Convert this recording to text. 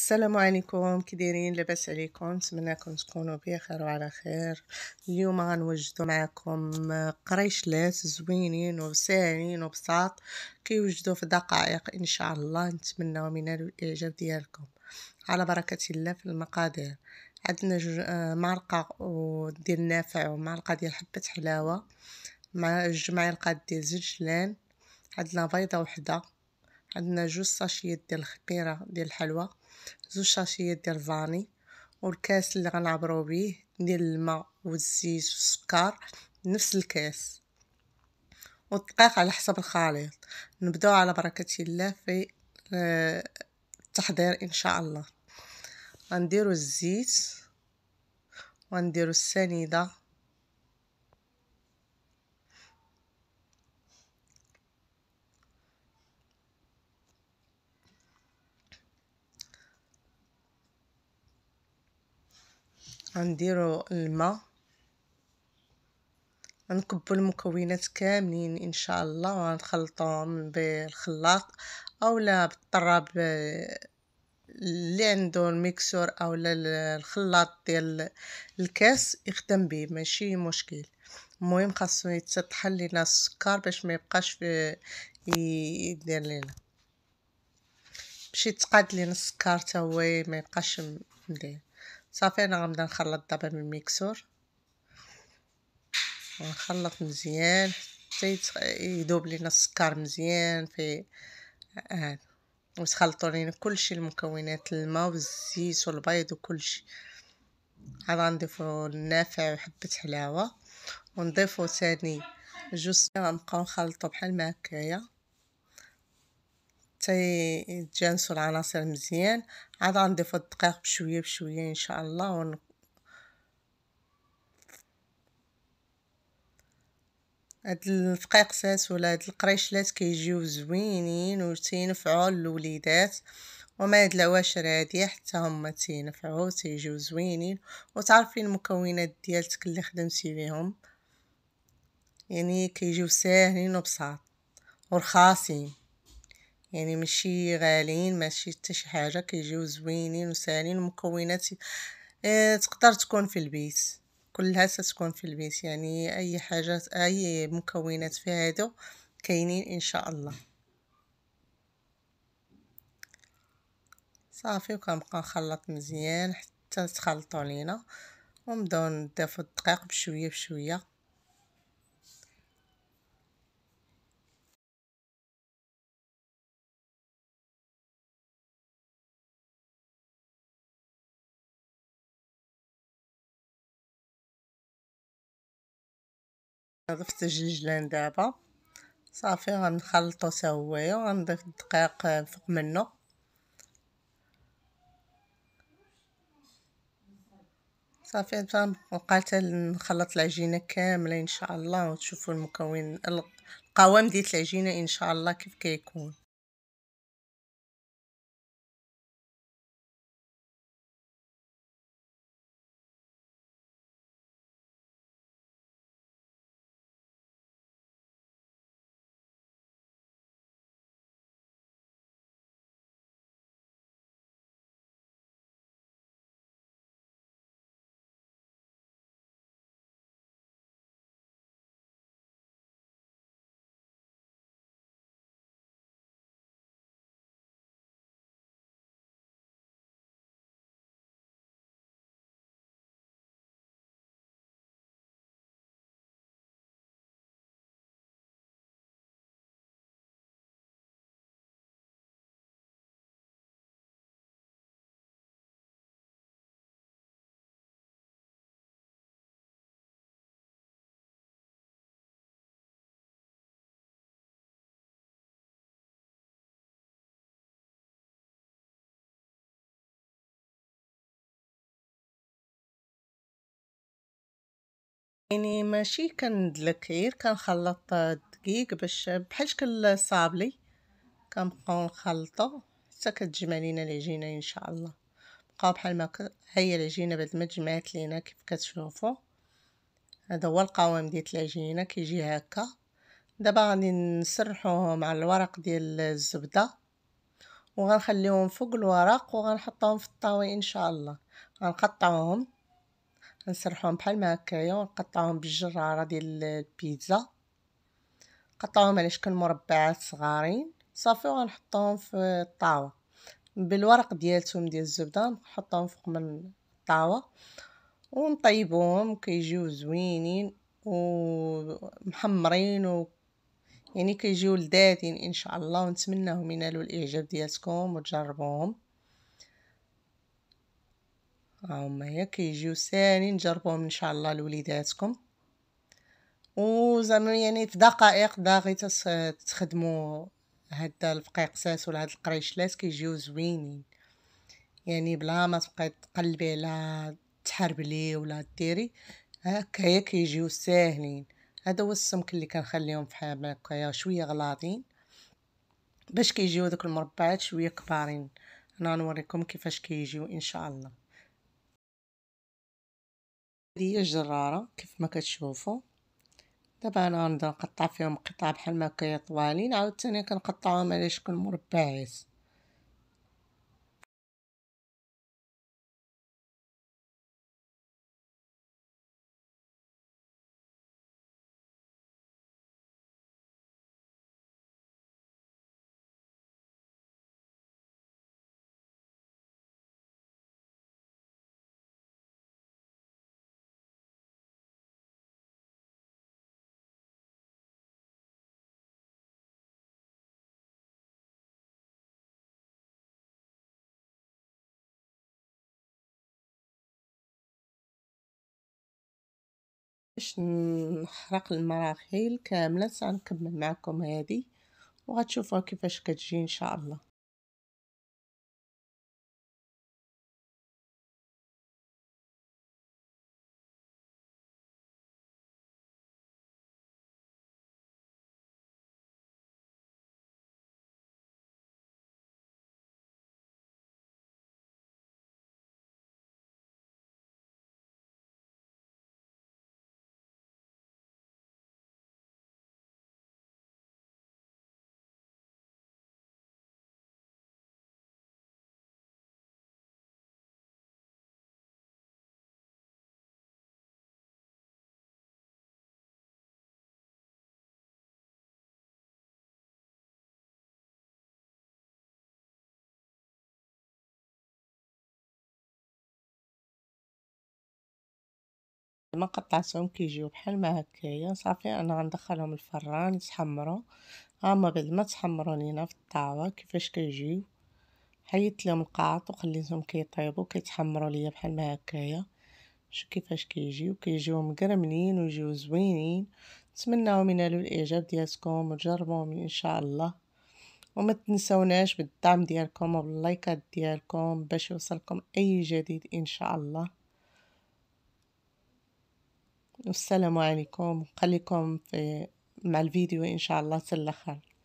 السلام عليكم كي دايرين لاباس عليكم نتمنىكم تكونوا بخير وعلى خير اليوم غنوجدو معكم قريشلات زوينين وساهلين وبساط كيوجدوا في دقائق ان شاء الله نتمنىو من الاعجاب ديالكم على بركه الله في المقادير عندنا آه، معلقه ديال النافع ومعلقه ديال حبه حلاوه مع جوج معالق ديال زنجلان عندنا بيضه وحده عندنا جوج ساشيات ديال الخميره ديال الحلوى زوج شاشيات ديال الفاني والكاس اللي غنعبرو بيه ديال الماء والزيت والسكر نفس الكاس والدقيق على حسب الخليط نبداو على بركه الله في آه، التحضير ان شاء الله غنديرو الزيت وغنديروا السنيده غنديرو الماء غنكبو المكونات كاملين ان شاء الله وغنخلطوهم بالخلاط اولا بالطراب آه، اللي عنده الميكسور اولا الخلاط ديال الكاس يخدم به ماشي مشكل المهم خاصو يتطحن لينا السكر باش ما يبقاش في يدير لينا باش يتقاد لينا السكر حتى هو ما يبقاش مدير صافي انا غنبدا نخلط دابا من الميكسور ونخلط مزيان حتى يذوب لينا السكر مزيان في هذا آه. وتخلطوا لينا كلشي المكونات الماء والزيت والبيض وكلشي عاد غنضيفو النافع وحبه حلاوه ونضيفوا ثاني جوج غنبقاو نخلطو بحال ما هكايا تجانسوا العناصر مزيان عاد غنضيفو الدقيق بشويه بشويه ان شاء الله ون... هاد الفقيقسات ولا هاد القريشلات كيجيو زوينين و تينفعو للوليدات وما هاد العواشر هادي حتى هما تينفعو تيجيو زوينين وتعرفي المكونات ديالتك اللي خدمتي بيهم يعني كيجيو ساهلين وبساط ورخاصين يعني ماشي غاليين ماشي حتى شي حاجه كيجيو زوينين وسالين المكونات اه تقدر تكون في البيت كلها ستكون في البيت يعني اي حاجه اي مكونات في هادو كاينين ان شاء الله صافي وكنبقى نخلط مزيان حتى تخلطوا لينا ونبداو نضيفوا الدقيق بشويه بشويه ضفت الجلجلان دابا صافي غنخلطو سوا وغنضيف الدقيق فوق منه صافي بقات نخلط العجينه كامله ان شاء الله وتشوفوا المكون القوام ديال العجينه ان شاء الله كيف كيكون يعني ماشي كندلك غير كنخلط الدقيق باش بحال شكل صابلي كنبقاو نخلطو حتى كتجمع لينا العجينه ان شاء الله بقاو بحال ما ك... هي العجينه بعد ما تجمعات لينا كيف كتشوفوا هذا هو القوام ديال العجينه كيجي هكا دابا غادي نسرحوه مع الورق ديال الزبده وغنخليهم فوق الورق وغنحطهم في الطاوي ان شاء الله غنقطعوهم نسرحهم بحال ما هكايا ونقطعهم بالجراره ديال البيتزا قطعهم على شكل مربعات صغارين صافي ونحطهم في الطاوه بالورق ديالتهم ديال الزبده نحطهم فوق من الطاوه ونطيبهم كيجيو زوينين ومحمرين و يعني كيجيو لذاذين ان شاء الله ونتمنىهم ينالوا الاعجاب ديالكم وتجربوهم هما هي كيجيو ساهلين جربوهم ان شاء الله لوليداتكم وزعما يعني في دقائق داغي تخدموا هاد الفقيقسات ولا هاد القريشلات كيجيو زوينين يعني بلا ما تبقاي تقلبي على تحربلي ولا ديري هكايا كيجيو ساهلين هذا هو السمك اللي كنخليهم فحال هكايا شويه غلاطين باش كيجيو دوك المربعات شويه كبارين انا نوريكم كيفاش كيجيو ان شاء الله هذه هي الجرارة كيف ما كتشوفوا دابا انا غنبدا نقطع فيهم قطع بحال ما كيطوالين طوالين عاوتاني كنقطعهم على شكل مربعات باش نحرق المراحل كامله سنكمل معكم هذه وغتشوفوا كيفاش كتجي ان شاء الله ما قطعتهم كيجيو بحال ما هكايا صافي انا غندخلهم الفران يتحمروا هما بعد ما تحمروا لينا في الطاوه كيفاش كيجيو حيدت لهم القاط وخليتهم كيطيبوا كيتحمروا ليا بحال ما هكايا شوف كيفاش كيجيو كيجيو مقرمنين ويجيو زوينين نتمناو ينالوا الاعجاب ديالكم وتجربوهم ان شاء الله وما تنسوناش بالدعم ديالكم وباللايكات ديالكم باش يوصلكم اي جديد ان شاء الله والسلام عليكم خليكم في مع الفيديو إن شاء الله تلخر